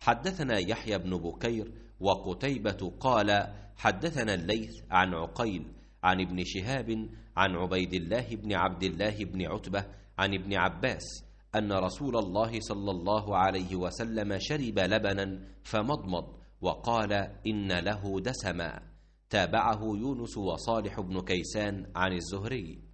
حدثنا يحيى بن بكير وقتيبة قال حدثنا الليث عن عقيل عن ابن شهاب عن عبيد الله بن عبد الله بن عتبة عن ابن عباس أن رسول الله صلى الله عليه وسلم شرب لبنا فمضمض وقال إن له دسما تابعه يونس وصالح بن كيسان عن الزهري